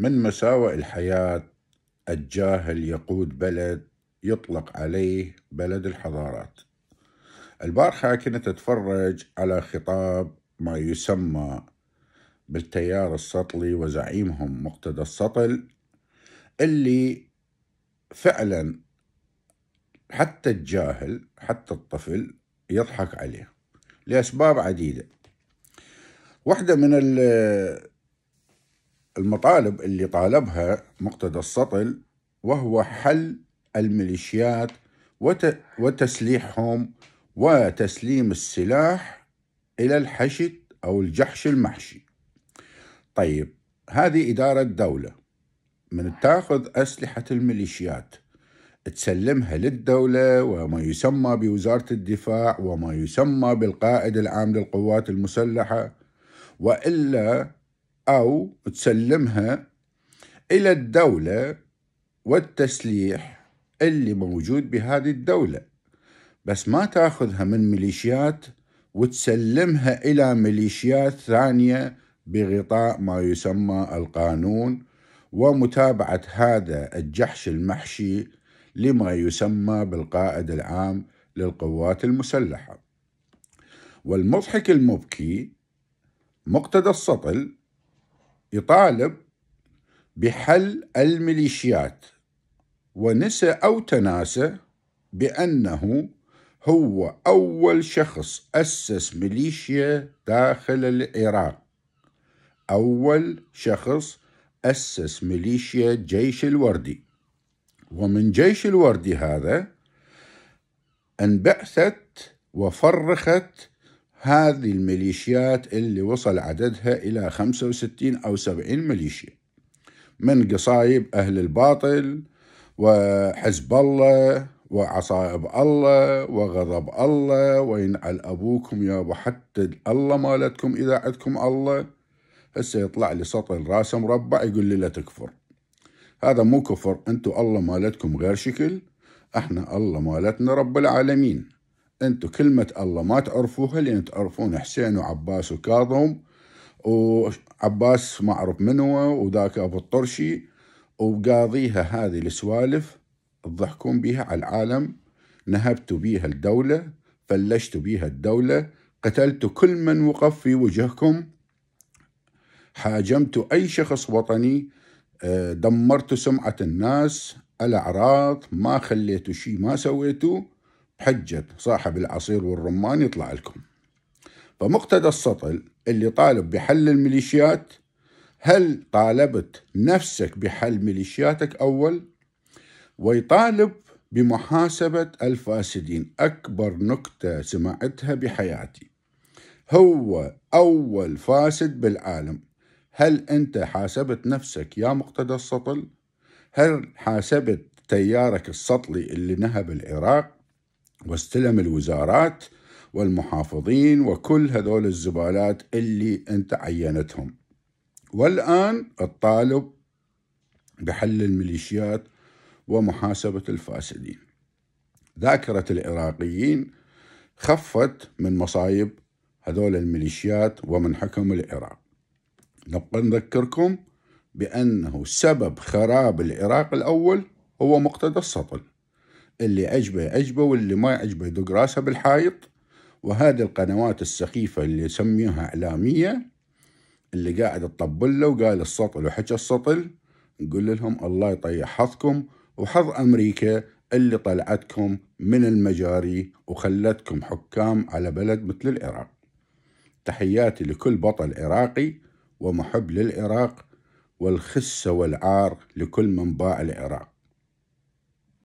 من مساوئ الحياة الجاهل يقود بلد يطلق عليه بلد الحضارات البارحة كنت أتفرج على خطاب ما يسمى بالتيار السطلي وزعيمهم مقتدى السطل اللي فعلا حتى الجاهل حتى الطفل يضحك عليه لأسباب عديدة واحدة من المطالب اللي طالبها مقتدى السطل وهو حل الميليشيات وتسليحهم وتسليم السلاح إلى الحشد أو الجحش المحشي طيب هذه إدارة دولة من تاخذ أسلحة الميليشيات تسلمها للدولة وما يسمى بوزارة الدفاع وما يسمى بالقائد العام للقوات المسلحة وإلا أو تسلمها إلى الدولة والتسليح اللي موجود بهذه الدولة بس ما تاخذها من ميليشيات وتسلمها إلى ميليشيات ثانية بغطاء ما يسمى القانون ومتابعة هذا الجحش المحشي لما يسمى بالقائد العام للقوات المسلحة والمضحك المبكي مقتدى السطل يطالب بحل الميليشيات ونسى أو تناسى بأنه هو أول شخص أسس ميليشيا داخل العراق أول شخص أسس ميليشيا جيش الوردي ومن جيش الوردي هذا انبعثت وفرخت هذه الميليشيات اللي وصل عددها إلى 65 أو 70 ميليشيا من قصايب أهل الباطل وحزب الله وعصائب الله وغضب الله وينعل أبوكم يا أبو حتى الله مالتكم إذا عندكم الله هسه يطلع لي سطل راسه مربع يقول لي لا تكفر هذا مو كفر انتو الله مالتكم غير شكل احنا الله مالتنا رب العالمين انتو كلمة الله ما تعرفوها لان تعرفون حسين وعباس وكاظم وعباس ما اعرف من هو وذاك ابو الطرشي وقاضيها هذه السوالف تضحكون بيها على العالم نهبتوا بيها الدولة فلشتوا بيها الدولة قتلتوا كل من وقف في وجهكم حاجمتوا أي شخص وطني آه، دمرتوا سمعة الناس الأعراض ما خليتوا شيء ما سويتوا حجة صاحب العصير والرمان يطلع لكم فمقتدى السطل اللي طالب بحل الميليشيات هل طالبت نفسك بحل ميليشياتك أول ويطالب بمحاسبة الفاسدين أكبر نكتة سمعتها بحياتي هو أول فاسد بالعالم هل أنت حاسبت نفسك يا مقتدى السطل؟ هل حاسبت تيارك السطلي اللي نهب العراق؟ واستلم الوزارات والمحافظين وكل هذول الزبالات اللي انت عينتهم والآن الطالب بحل الميليشيات ومحاسبة الفاسدين ذاكرة العراقيين خفت من مصايب هذول الميليشيات ومن حكم العراق نبقى نذكركم بأنه سبب خراب العراق الأول هو مقتدى السطل اللي عجبه عجبه واللي ما عجبه يدق راسه بالحائط وهذه القنوات السخيفة اللي يسميها إعلامية اللي قاعد تطبل له وقال السطل وحكى السطل نقول لهم الله يطيح حظكم وحظ أمريكا اللي طلعتكم من المجاري وخلتكم حكام على بلد مثل العراق تحياتي لكل بطل عراقي ومحب للعراق والخسة والعار لكل من باع العراق